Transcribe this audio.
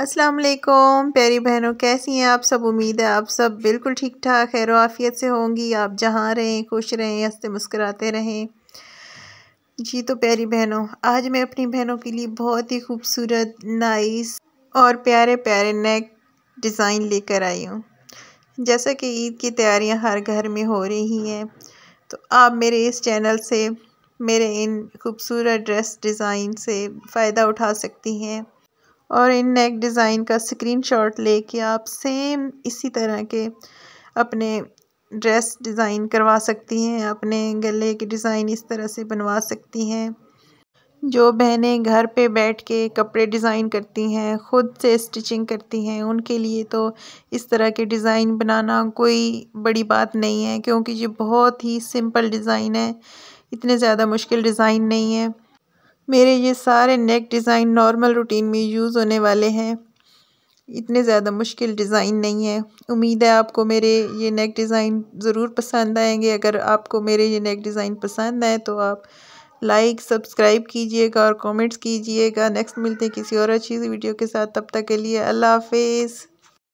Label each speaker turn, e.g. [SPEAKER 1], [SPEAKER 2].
[SPEAKER 1] अस्सलाम वालेकुम प्यारी बहनों कैसी हैं आप सब उम्मीद है आप सब बिल्कुल ठीक ठाक खैर आफियत से होंगी आप जहाँ रहें खुश रहें हंसते मुस्कराते रहें जी तो प्यारी बहनों आज मैं अपनी बहनों के लिए बहुत ही खूबसूरत नाइस और प्यारे प्यारे नेक डिज़ाइन लेकर आई हूँ जैसा कि ईद की तैयारियाँ हर घर में हो रही हैं तो आप मेरे इस चैनल से मेरे इन खूबसूरत ड्रेस डिज़ाइन से फ़ायदा उठा सकती हैं और इन नेक डिज़ाइन का स्क्रीनशॉट लेके आप सेम इसी तरह के अपने ड्रेस डिज़ाइन करवा सकती हैं अपने गले के डिज़ाइन इस तरह से बनवा सकती हैं जो बहनें घर पे बैठ के कपड़े डिज़ाइन करती हैं ख़ुद से स्टिचिंग करती हैं उनके लिए तो इस तरह के डिज़ाइन बनाना कोई बड़ी बात नहीं है क्योंकि ये बहुत ही सिंपल डिज़ाइन है इतने ज़्यादा मुश्किल डिज़ाइन नहीं है मेरे ये सारे नेक डिज़ाइन नॉर्मल रूटीन में यूज़ होने वाले हैं इतने ज़्यादा मुश्किल डिज़ाइन नहीं है उम्मीद है आपको मेरे ये नेक डिज़ाइन ज़रूर पसंद आएंगे अगर आपको मेरे ये नेक डिज़ाइन पसंद आए तो आप लाइक सब्सक्राइब कीजिएगा और कमेंट्स कीजिएगा नेक्स्ट मिलते हैं किसी और अच्छी सी वीडियो के साथ तब तक के लिए अल्लाह हाफिज़